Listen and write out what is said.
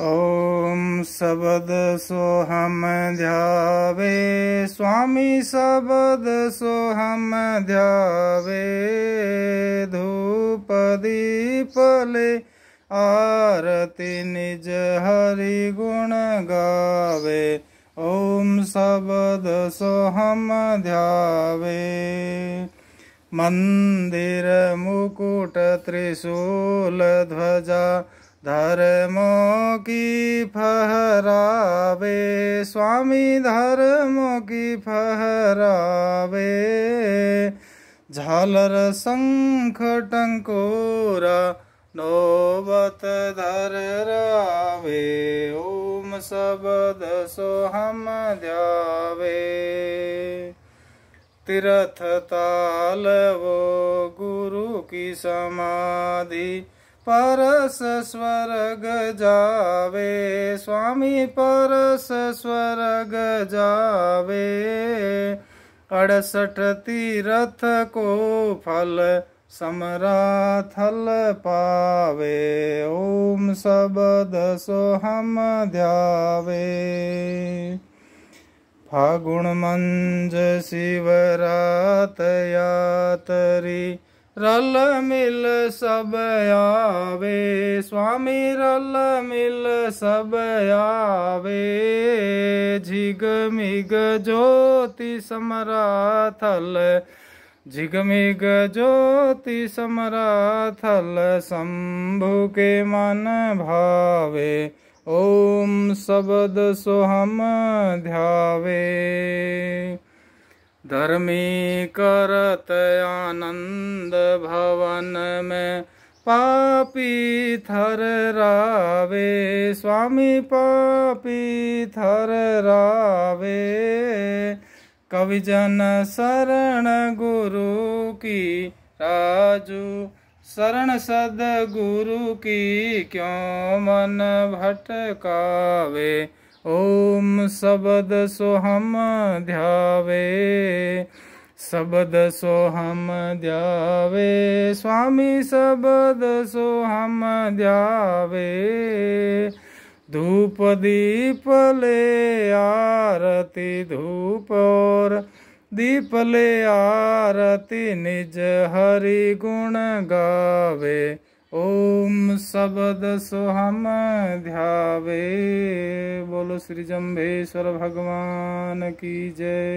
ओम शबद सोहम हम ध्यावे स्वामी शबद सोहम ध्यावे धूप दीपले आरती निज हरि गुण गावे ओम शबद सोहम ध्यावे मंदिर मुकुट त्रिशूल ध्वजा धर्मों की फहरावे स्वामी धर्मों की फहरावे झालर शंख टंकोरा नोबत धर रावे ओम शबद सोहम हम तीर्थ ताल वो गुरु की समाधि परस स्वर्ग जावे स्वामी परस स्वर्ग जावे अड़सठ तीरथ को फल समरा थल पावे ओम शबद सो हम ध्यावे फागुण मंज शिवरात यातरी रल मिल सब आवे स्वामी रल मिल सब आवे झिग मिग ज्योति समरा थल मिग ज्योति समरा थल शंभु के मन भावे ओम शब्द सोहम ध्यावे धर्मी करत आनंद भवन में पापी थर रावे स्वामी पापी थर रावे कविजन शरण गुरु की राजू शरण सद गुरु की क्यों मन भटकावे ओम शबद सोहम ध्यावे शबद सोहम ध्यावे स्वामी शबद सोहम ध्यावे धूप दीप ले आरती धूप और दीप ले आरती निज हरि गुण गावे ओम शबद सोहम ध्यावे बो बोलो श्री जम्भेश्वर भगवान की जय